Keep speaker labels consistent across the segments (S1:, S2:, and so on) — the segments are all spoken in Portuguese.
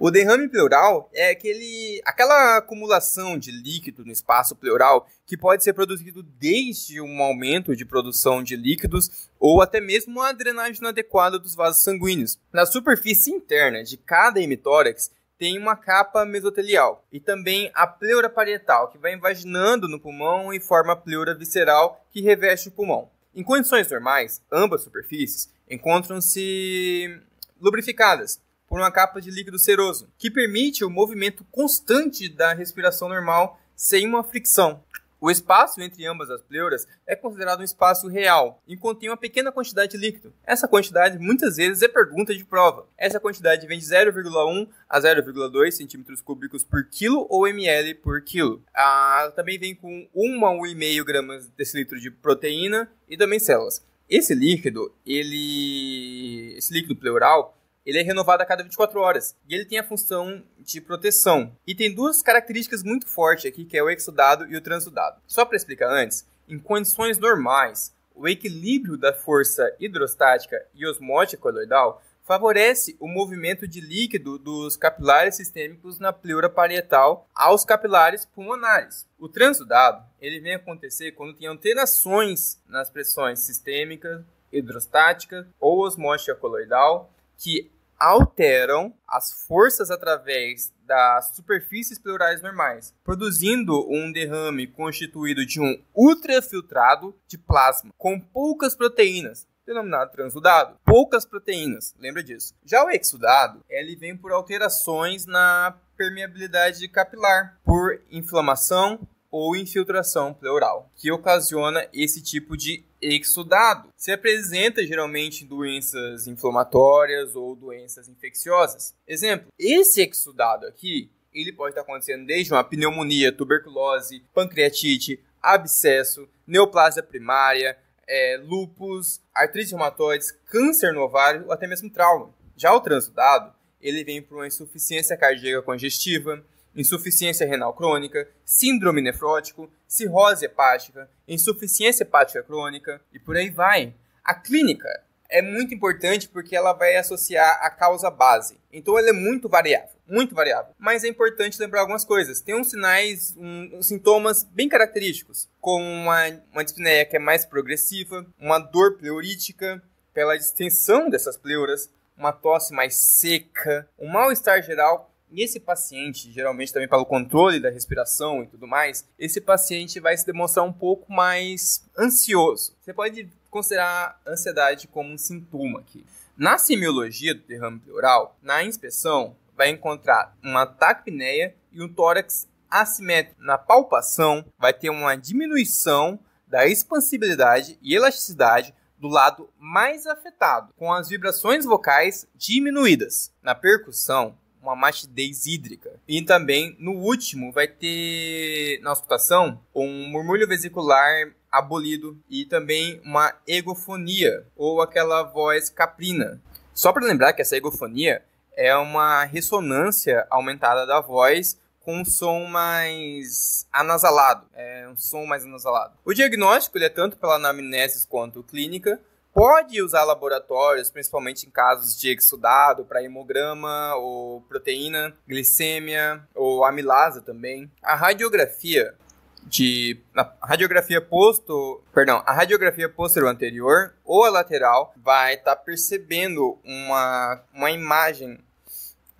S1: O derrame pleural é aquele, aquela acumulação de líquido no espaço pleural que pode ser produzido desde um aumento de produção de líquidos ou até mesmo uma drenagem inadequada dos vasos sanguíneos. Na superfície interna de cada hemitórax tem uma capa mesotelial e também a pleura parietal, que vai invaginando no pulmão e forma a pleura visceral que reveste o pulmão. Em condições normais, ambas superfícies encontram-se lubrificadas, por uma capa de líquido seroso, que permite o movimento constante da respiração normal sem uma fricção. O espaço entre ambas as pleuras é considerado um espaço real e contém uma pequena quantidade de líquido. Essa quantidade muitas vezes é pergunta de prova. Essa quantidade vem de 0,1 a 0,2 centímetros cúbicos por quilo ou ml por quilo. Ah, também vem com 1 a 1,5 gramas desse litro de proteína e também células. Esse líquido, ele, esse líquido pleural, ele é renovado a cada 24 horas e ele tem a função de proteção. E tem duas características muito fortes aqui, que é o exudado e o transudado. Só para explicar antes, em condições normais, o equilíbrio da força hidrostática e osmótica coloidal favorece o movimento de líquido dos capilares sistêmicos na pleura parietal aos capilares pulmonares. O transudado ele vem acontecer quando tem alterações nas pressões sistêmica, hidrostática ou osmótica coloidal que alteram as forças através das superfícies pleurais normais, produzindo um derrame constituído de um ultrafiltrado de plasma com poucas proteínas, denominado transudado. Poucas proteínas, lembra disso. Já o exudado, ele vem por alterações na permeabilidade capilar, por inflamação, ou infiltração pleural, que ocasiona esse tipo de exudado. Se apresenta geralmente em doenças inflamatórias ou doenças infecciosas. Exemplo, esse exudado aqui, ele pode estar acontecendo desde uma pneumonia, tuberculose, pancreatite, abscesso, neoplasia primária, é, lúpus, artrite reumatoide, câncer no ovário ou até mesmo trauma. Já o transudado, ele vem por uma insuficiência cardíaca congestiva, insuficiência renal crônica, síndrome nefrótico, cirrose hepática, insuficiência hepática crônica e por aí vai. A clínica é muito importante porque ela vai associar a causa base. Então ela é muito variável, muito variável. Mas é importante lembrar algumas coisas. Tem uns sinais, uns sintomas bem característicos, como uma, uma dispneia que é mais progressiva, uma dor pleurítica pela distensão dessas pleuras, uma tosse mais seca, um mal-estar geral e esse paciente, geralmente também pelo controle da respiração e tudo mais, esse paciente vai se demonstrar um pouco mais ansioso. Você pode considerar a ansiedade como um sintoma aqui. Na semiologia do derrame pleural, na inspeção, vai encontrar uma taquipneia e um tórax assimétrico. Na palpação, vai ter uma diminuição da expansibilidade e elasticidade do lado mais afetado, com as vibrações vocais diminuídas. Na percussão, uma mastidez hídrica. E também, no último, vai ter na auscultação um murmúrio vesicular abolido e também uma egofonia, ou aquela voz caprina. Só para lembrar que essa egofonia é uma ressonância aumentada da voz com um som mais anasalado, é um som mais anasalado. O diagnóstico é tanto pela anamnese quanto clínica, pode usar laboratórios, principalmente em casos de exudado, para hemograma ou proteína, glicemia ou amilasa também. A radiografia de a radiografia posto, perdão, a radiografia posterior anterior ou a lateral vai estar tá percebendo uma, uma imagem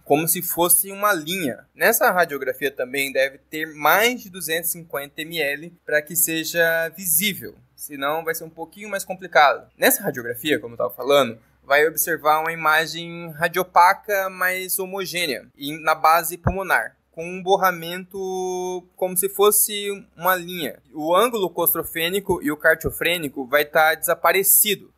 S1: como se fosse uma linha. Nessa radiografia também deve ter mais de 250 ml para que seja visível senão vai ser um pouquinho mais complicado. Nessa radiografia, como eu estava falando, vai observar uma imagem radiopaca mais homogênea na base pulmonar com um borramento como se fosse uma linha. O ângulo costrofênico e o cartiofrênico vai estar tá desaparecido.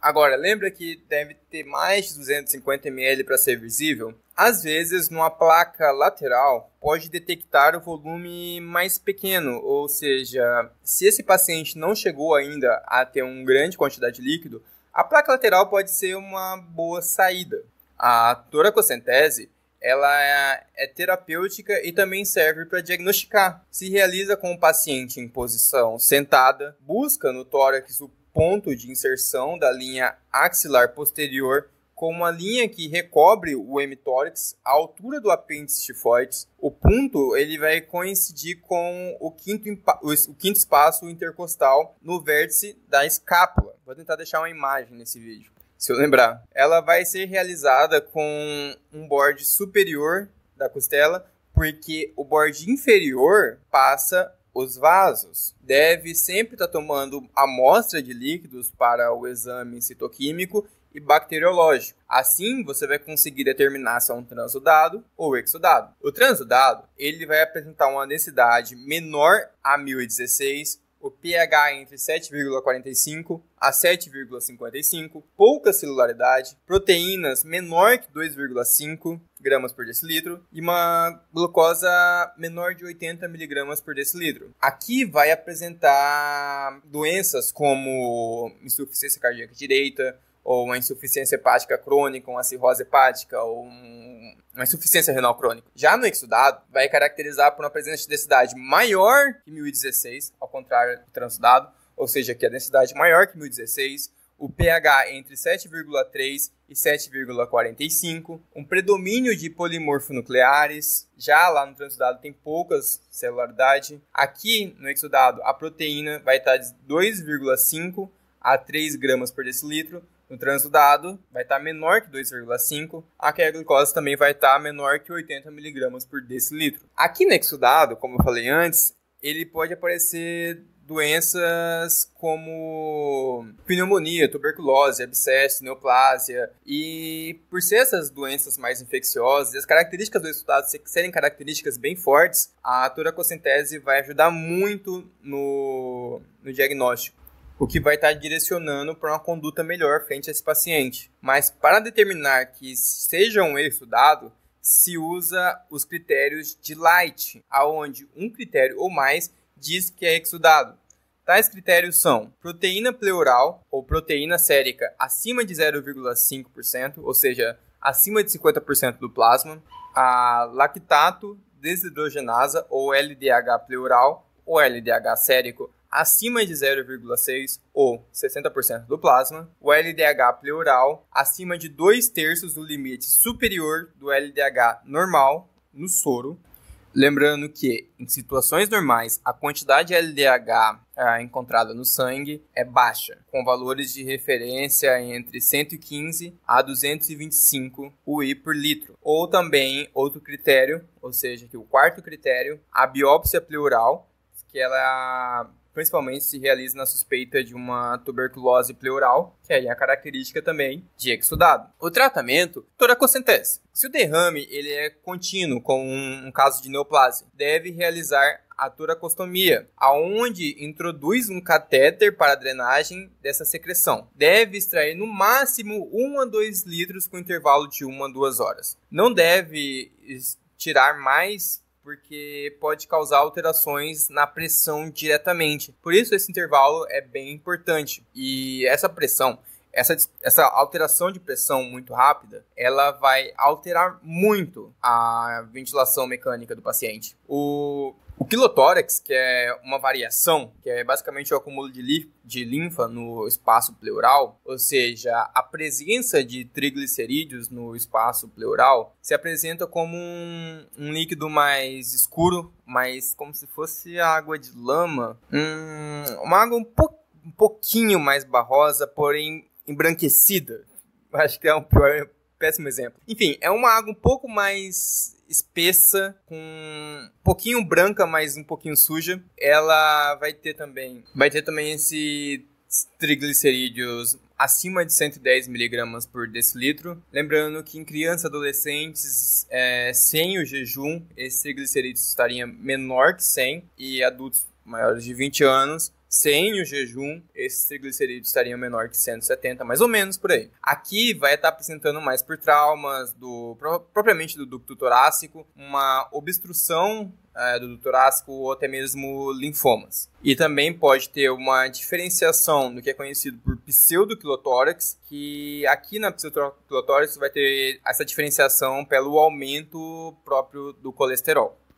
S1: Agora, lembra que deve ter mais de 250 ml para ser visível? Às vezes, numa placa lateral, pode detectar o volume mais pequeno, ou seja, se esse paciente não chegou ainda a ter uma grande quantidade de líquido, a placa lateral pode ser uma boa saída. A toracocentese ela é, é terapêutica e também serve para diagnosticar. Se realiza com o paciente em posição sentada, busca no tórax o ponto de inserção da linha axilar posterior com uma linha que recobre o hemitórax, a altura do apêndice tifoides. O ponto ele vai coincidir com o quinto, o quinto espaço intercostal no vértice da escápula. Vou tentar deixar uma imagem nesse vídeo, se eu lembrar. Ela vai ser realizada com um borde superior da costela, porque o borde inferior passa os vasos. Deve sempre estar tá tomando amostra de líquidos para o exame citoquímico e bacteriológico. Assim, você vai conseguir determinar se é um transudado ou exudado. O transudado, ele vai apresentar uma densidade menor a 1016, o pH entre 7,45 a 7,55, pouca celularidade, proteínas menor que 2,5 gramas por decilitro e uma glucosa menor de 80 miligramas por decilitro. Aqui vai apresentar doenças como insuficiência cardíaca direita, ou uma insuficiência hepática crônica, uma cirrose hepática, ou uma insuficiência renal crônica. Já no exudado, vai caracterizar por uma presença de densidade maior que 1016, ao contrário do transudado, ou seja, que a densidade maior que 1016, o pH entre 7,3 e 7,45, um predomínio de polimorfo nucleares, já lá no transudado tem poucas celularidade. Aqui no exudado, a proteína vai estar de 2,5 a 3 gramas por decilitro, no trânsito dado vai estar tá menor que 2,5, aqui a glicose também vai estar tá menor que 80 mg por decilitro. Aqui no exudado, como eu falei antes, ele pode aparecer doenças como pneumonia, tuberculose, abscesso, neoplasia. E por ser essas doenças mais infecciosas, as características do exudado serem características bem fortes, a turacocentese vai ajudar muito no, no diagnóstico o que vai estar direcionando para uma conduta melhor frente a esse paciente. Mas para determinar que seja um erro estudado, se usa os critérios de Light, aonde um critério ou mais diz que é exudado. Tais critérios são proteína pleural ou proteína sérica acima de 0,5%, ou seja, acima de 50% do plasma, a lactato desidrogenasa ou LDH pleural ou LDH sérico acima de 0,6 ou 60% do plasma, o LDH pleural acima de 2 terços do limite superior do LDH normal no soro. Lembrando que, em situações normais, a quantidade de LDH ah, encontrada no sangue é baixa, com valores de referência entre 115 a 225 UI por litro. Ou também outro critério, ou seja, que o quarto critério, a biópsia pleural, que ela principalmente se realiza na suspeita de uma tuberculose pleural, que é a característica também de exudado. O tratamento toracocentese. Se o derrame ele é contínuo, como um, um caso de neoplasia, deve realizar a toracostomia, aonde introduz um catéter para drenagem dessa secreção. Deve extrair no máximo 1 a 2 litros com intervalo de 1 a 2 horas. Não deve tirar mais porque pode causar alterações na pressão diretamente. Por isso esse intervalo é bem importante. E essa pressão, essa, essa alteração de pressão muito rápida, ela vai alterar muito a ventilação mecânica do paciente. O o quilotórax, que é uma variação, que é basicamente o acúmulo de, de linfa no espaço pleural, ou seja, a presença de triglicerídeos no espaço pleural, se apresenta como um, um líquido mais escuro, mais como se fosse água de lama, hum, uma água um, po um pouquinho mais barrosa, porém embranquecida. Acho que é um pior péssimo exemplo. Enfim, é uma água um pouco mais espessa, com um pouquinho branca, mas um pouquinho suja. Ela vai ter também, vai ter também esse triglicerídeos acima de 110 miligramas por decilitro. Lembrando que em crianças e adolescentes, é, sem o jejum, esse triglicerídeos estaria menor que 100 e adultos maiores de 20 anos sem o jejum, esses triglicerídeos estariam menor que 170, mais ou menos por aí. Aqui vai estar tá apresentando mais por traumas do propriamente do ducto torácico, uma obstrução é, do ducto torácico ou até mesmo linfomas. E também pode ter uma diferenciação do que é conhecido por pseudoquilotórax, que aqui na pseudoquilotórax vai ter essa diferenciação pelo aumento próprio do colesterol.